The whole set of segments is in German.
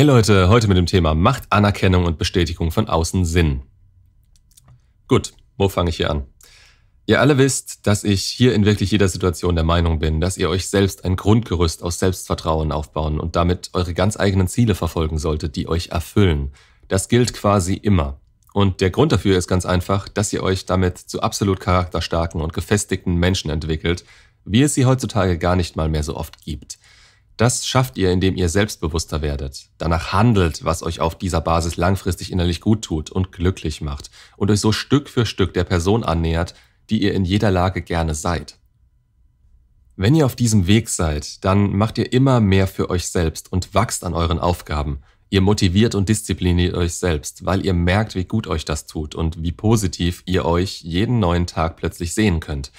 Hey Leute, heute mit dem Thema Macht Anerkennung und Bestätigung von außen Sinn? Gut, wo fange ich hier an? Ihr alle wisst, dass ich hier in wirklich jeder Situation der Meinung bin, dass ihr euch selbst ein Grundgerüst aus Selbstvertrauen aufbauen und damit eure ganz eigenen Ziele verfolgen solltet, die euch erfüllen. Das gilt quasi immer. Und der Grund dafür ist ganz einfach, dass ihr euch damit zu absolut charakterstarken und gefestigten Menschen entwickelt, wie es sie heutzutage gar nicht mal mehr so oft gibt. Das schafft ihr, indem ihr selbstbewusster werdet, danach handelt, was euch auf dieser Basis langfristig innerlich gut tut und glücklich macht und euch so Stück für Stück der Person annähert, die ihr in jeder Lage gerne seid. Wenn ihr auf diesem Weg seid, dann macht ihr immer mehr für euch selbst und wachst an euren Aufgaben. Ihr motiviert und diszipliniert euch selbst, weil ihr merkt, wie gut euch das tut und wie positiv ihr euch jeden neuen Tag plötzlich sehen könnt.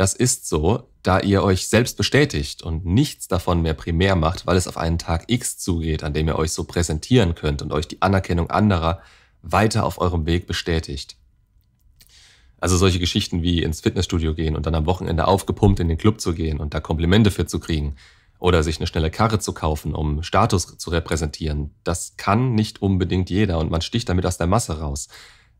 Das ist so, da ihr euch selbst bestätigt und nichts davon mehr primär macht, weil es auf einen Tag X zugeht, an dem ihr euch so präsentieren könnt und euch die Anerkennung anderer weiter auf eurem Weg bestätigt. Also solche Geschichten wie ins Fitnessstudio gehen und dann am Wochenende aufgepumpt in den Club zu gehen und da Komplimente für zu kriegen oder sich eine schnelle Karre zu kaufen, um Status zu repräsentieren, das kann nicht unbedingt jeder und man sticht damit aus der Masse raus.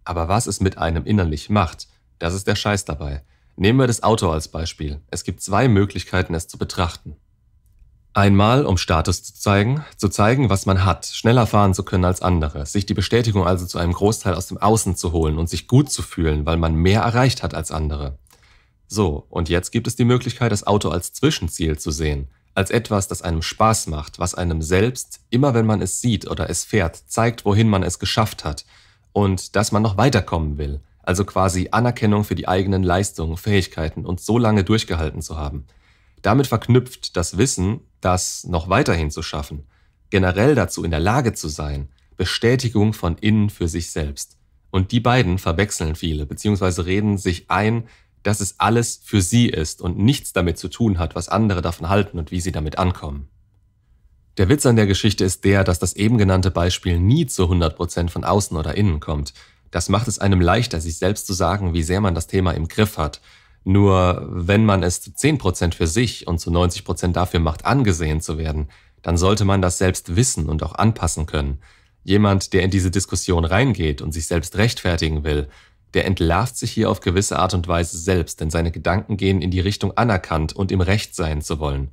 Aber was es mit einem innerlich macht, das ist der Scheiß dabei. Nehmen wir das Auto als Beispiel. Es gibt zwei Möglichkeiten, es zu betrachten. Einmal, um Status zu zeigen, zu zeigen, was man hat, schneller fahren zu können als andere, sich die Bestätigung also zu einem Großteil aus dem Außen zu holen und sich gut zu fühlen, weil man mehr erreicht hat als andere. So, und jetzt gibt es die Möglichkeit, das Auto als Zwischenziel zu sehen, als etwas, das einem Spaß macht, was einem selbst, immer wenn man es sieht oder es fährt, zeigt, wohin man es geschafft hat und dass man noch weiterkommen will, also quasi Anerkennung für die eigenen Leistungen, Fähigkeiten und so lange durchgehalten zu haben. Damit verknüpft das Wissen, das noch weiterhin zu schaffen, generell dazu in der Lage zu sein, Bestätigung von innen für sich selbst. Und die beiden verwechseln viele, beziehungsweise reden sich ein, dass es alles für sie ist und nichts damit zu tun hat, was andere davon halten und wie sie damit ankommen. Der Witz an der Geschichte ist der, dass das eben genannte Beispiel nie zu 100% von außen oder innen kommt, das macht es einem leichter, sich selbst zu sagen, wie sehr man das Thema im Griff hat. Nur wenn man es zu 10% für sich und zu 90% dafür macht, angesehen zu werden, dann sollte man das selbst wissen und auch anpassen können. Jemand, der in diese Diskussion reingeht und sich selbst rechtfertigen will, der entlarvt sich hier auf gewisse Art und Weise selbst, denn seine Gedanken gehen in die Richtung anerkannt und im Recht sein zu wollen.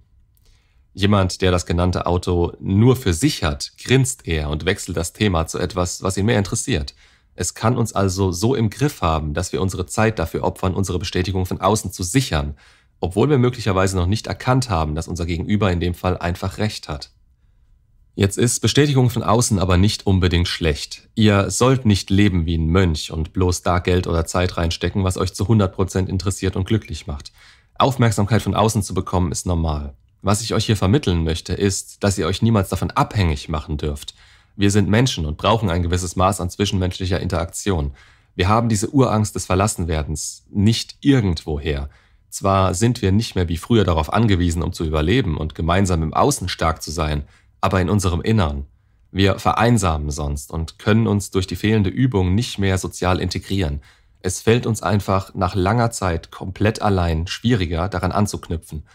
Jemand, der das genannte Auto nur für sich hat, grinst eher und wechselt das Thema zu etwas, was ihn mehr interessiert. Es kann uns also so im Griff haben, dass wir unsere Zeit dafür opfern, unsere Bestätigung von außen zu sichern, obwohl wir möglicherweise noch nicht erkannt haben, dass unser Gegenüber in dem Fall einfach recht hat. Jetzt ist Bestätigung von außen aber nicht unbedingt schlecht. Ihr sollt nicht leben wie ein Mönch und bloß da Geld oder Zeit reinstecken, was euch zu 100% interessiert und glücklich macht. Aufmerksamkeit von außen zu bekommen ist normal. Was ich euch hier vermitteln möchte, ist, dass ihr euch niemals davon abhängig machen dürft. Wir sind Menschen und brauchen ein gewisses Maß an zwischenmenschlicher Interaktion. Wir haben diese Urangst des Verlassenwerdens nicht irgendwoher. Zwar sind wir nicht mehr wie früher darauf angewiesen, um zu überleben und gemeinsam im Außen stark zu sein, aber in unserem Innern. Wir vereinsamen sonst und können uns durch die fehlende Übung nicht mehr sozial integrieren. Es fällt uns einfach nach langer Zeit komplett allein schwieriger, daran anzuknüpfen.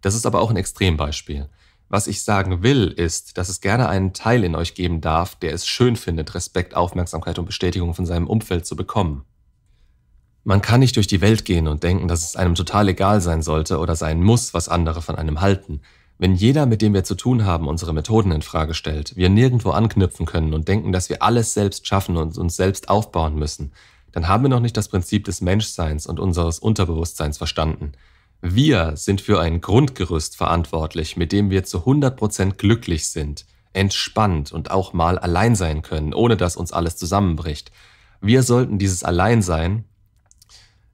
Das ist aber auch ein Extrembeispiel. Was ich sagen will, ist, dass es gerne einen Teil in euch geben darf, der es schön findet, Respekt, Aufmerksamkeit und Bestätigung von seinem Umfeld zu bekommen. Man kann nicht durch die Welt gehen und denken, dass es einem total egal sein sollte oder sein muss, was andere von einem halten. Wenn jeder, mit dem wir zu tun haben, unsere Methoden in Frage stellt, wir nirgendwo anknüpfen können und denken, dass wir alles selbst schaffen und uns selbst aufbauen müssen, dann haben wir noch nicht das Prinzip des Menschseins und unseres Unterbewusstseins verstanden. Wir sind für ein Grundgerüst verantwortlich, mit dem wir zu 100% glücklich sind, entspannt und auch mal allein sein können, ohne dass uns alles zusammenbricht. Wir sollten dieses Alleinsein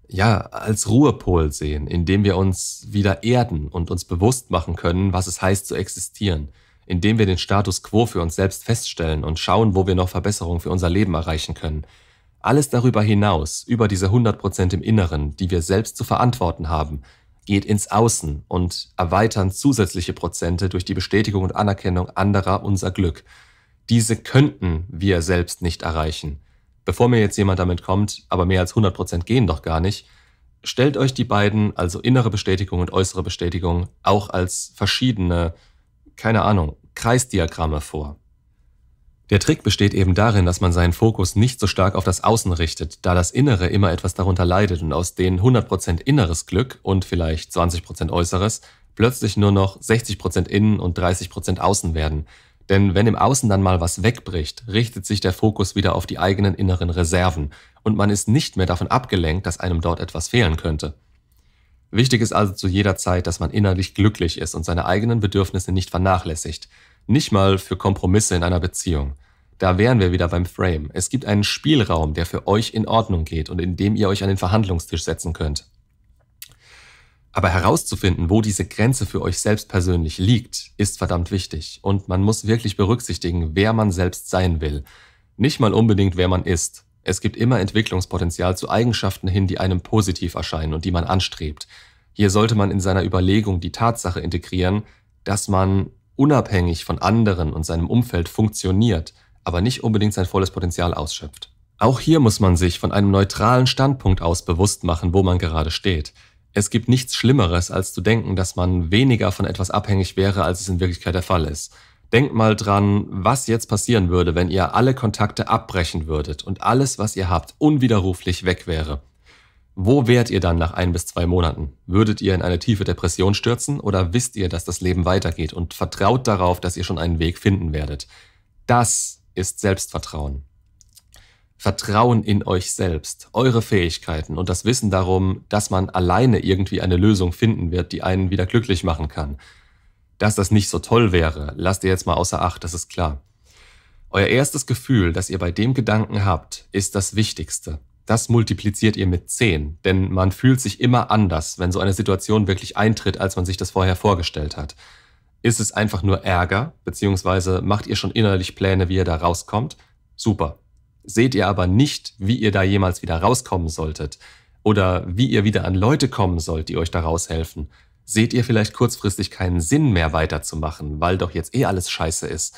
ja als Ruhepol sehen, indem wir uns wieder erden und uns bewusst machen können, was es heißt zu existieren, indem wir den Status quo für uns selbst feststellen und schauen, wo wir noch Verbesserungen für unser Leben erreichen können. Alles darüber hinaus, über diese 100% im Inneren, die wir selbst zu verantworten haben, geht ins Außen und erweitern zusätzliche Prozente durch die Bestätigung und Anerkennung anderer unser Glück. Diese könnten wir selbst nicht erreichen. Bevor mir jetzt jemand damit kommt, aber mehr als 100% gehen doch gar nicht, stellt euch die beiden, also innere Bestätigung und äußere Bestätigung, auch als verschiedene, keine Ahnung, Kreisdiagramme vor. Der Trick besteht eben darin, dass man seinen Fokus nicht so stark auf das Außen richtet, da das Innere immer etwas darunter leidet und aus den 100% inneres Glück und vielleicht 20% äußeres plötzlich nur noch 60% innen und 30% außen werden. Denn wenn im Außen dann mal was wegbricht, richtet sich der Fokus wieder auf die eigenen inneren Reserven und man ist nicht mehr davon abgelenkt, dass einem dort etwas fehlen könnte. Wichtig ist also zu jeder Zeit, dass man innerlich glücklich ist und seine eigenen Bedürfnisse nicht vernachlässigt – nicht mal für Kompromisse in einer Beziehung. Da wären wir wieder beim Frame. Es gibt einen Spielraum, der für euch in Ordnung geht und in dem ihr euch an den Verhandlungstisch setzen könnt. Aber herauszufinden, wo diese Grenze für euch selbst persönlich liegt, ist verdammt wichtig. Und man muss wirklich berücksichtigen, wer man selbst sein will. Nicht mal unbedingt, wer man ist. Es gibt immer Entwicklungspotenzial zu Eigenschaften hin, die einem positiv erscheinen und die man anstrebt. Hier sollte man in seiner Überlegung die Tatsache integrieren, dass man unabhängig von anderen und seinem Umfeld funktioniert, aber nicht unbedingt sein volles Potenzial ausschöpft. Auch hier muss man sich von einem neutralen Standpunkt aus bewusst machen, wo man gerade steht. Es gibt nichts Schlimmeres, als zu denken, dass man weniger von etwas abhängig wäre, als es in Wirklichkeit der Fall ist. Denkt mal dran, was jetzt passieren würde, wenn ihr alle Kontakte abbrechen würdet und alles, was ihr habt, unwiderruflich weg wäre. Wo wärt ihr dann nach ein bis zwei Monaten? Würdet ihr in eine tiefe Depression stürzen oder wisst ihr, dass das Leben weitergeht und vertraut darauf, dass ihr schon einen Weg finden werdet? Das ist Selbstvertrauen. Vertrauen in euch selbst, eure Fähigkeiten und das Wissen darum, dass man alleine irgendwie eine Lösung finden wird, die einen wieder glücklich machen kann. Dass das nicht so toll wäre, lasst ihr jetzt mal außer Acht, das ist klar. Euer erstes Gefühl, das ihr bei dem Gedanken habt, ist das Wichtigste das multipliziert ihr mit 10, denn man fühlt sich immer anders, wenn so eine Situation wirklich eintritt, als man sich das vorher vorgestellt hat. Ist es einfach nur Ärger, beziehungsweise macht ihr schon innerlich Pläne, wie ihr da rauskommt? Super. Seht ihr aber nicht, wie ihr da jemals wieder rauskommen solltet oder wie ihr wieder an Leute kommen sollt, die euch da raushelfen, seht ihr vielleicht kurzfristig keinen Sinn mehr weiterzumachen, weil doch jetzt eh alles scheiße ist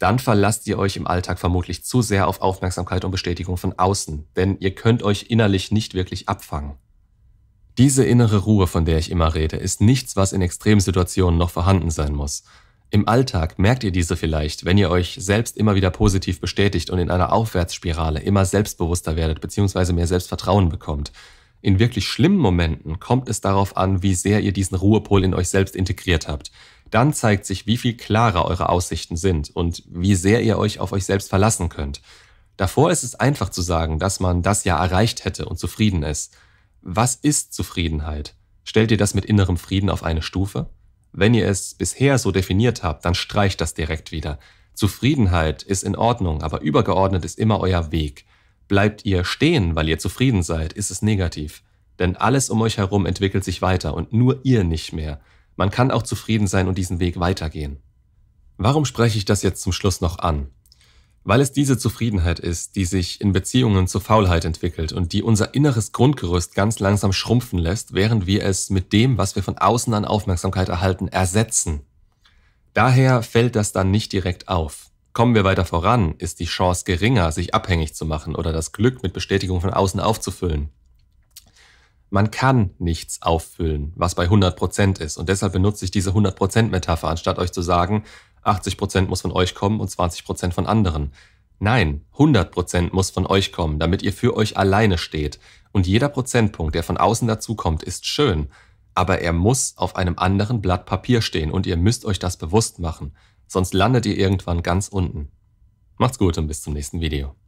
dann verlasst ihr euch im Alltag vermutlich zu sehr auf Aufmerksamkeit und Bestätigung von außen, denn ihr könnt euch innerlich nicht wirklich abfangen. Diese innere Ruhe, von der ich immer rede, ist nichts, was in Extremsituationen noch vorhanden sein muss. Im Alltag merkt ihr diese vielleicht, wenn ihr euch selbst immer wieder positiv bestätigt und in einer Aufwärtsspirale immer selbstbewusster werdet bzw. mehr Selbstvertrauen bekommt. In wirklich schlimmen Momenten kommt es darauf an, wie sehr ihr diesen Ruhepol in euch selbst integriert habt. Dann zeigt sich, wie viel klarer eure Aussichten sind und wie sehr ihr euch auf euch selbst verlassen könnt. Davor ist es einfach zu sagen, dass man das ja erreicht hätte und zufrieden ist. Was ist Zufriedenheit? Stellt ihr das mit innerem Frieden auf eine Stufe? Wenn ihr es bisher so definiert habt, dann streicht das direkt wieder. Zufriedenheit ist in Ordnung, aber übergeordnet ist immer euer Weg. Bleibt ihr stehen, weil ihr zufrieden seid, ist es negativ. Denn alles um euch herum entwickelt sich weiter und nur ihr nicht mehr. Man kann auch zufrieden sein und diesen Weg weitergehen. Warum spreche ich das jetzt zum Schluss noch an? Weil es diese Zufriedenheit ist, die sich in Beziehungen zur Faulheit entwickelt und die unser inneres Grundgerüst ganz langsam schrumpfen lässt, während wir es mit dem, was wir von außen an Aufmerksamkeit erhalten, ersetzen. Daher fällt das dann nicht direkt auf. Kommen wir weiter voran, ist die Chance geringer, sich abhängig zu machen oder das Glück mit Bestätigung von außen aufzufüllen. Man kann nichts auffüllen, was bei 100% ist. Und deshalb benutze ich diese 100%-Metapher, anstatt euch zu sagen, 80% muss von euch kommen und 20% von anderen. Nein, 100% muss von euch kommen, damit ihr für euch alleine steht. Und jeder Prozentpunkt, der von außen dazukommt, ist schön, aber er muss auf einem anderen Blatt Papier stehen und ihr müsst euch das bewusst machen sonst landet ihr irgendwann ganz unten. Macht's gut und bis zum nächsten Video.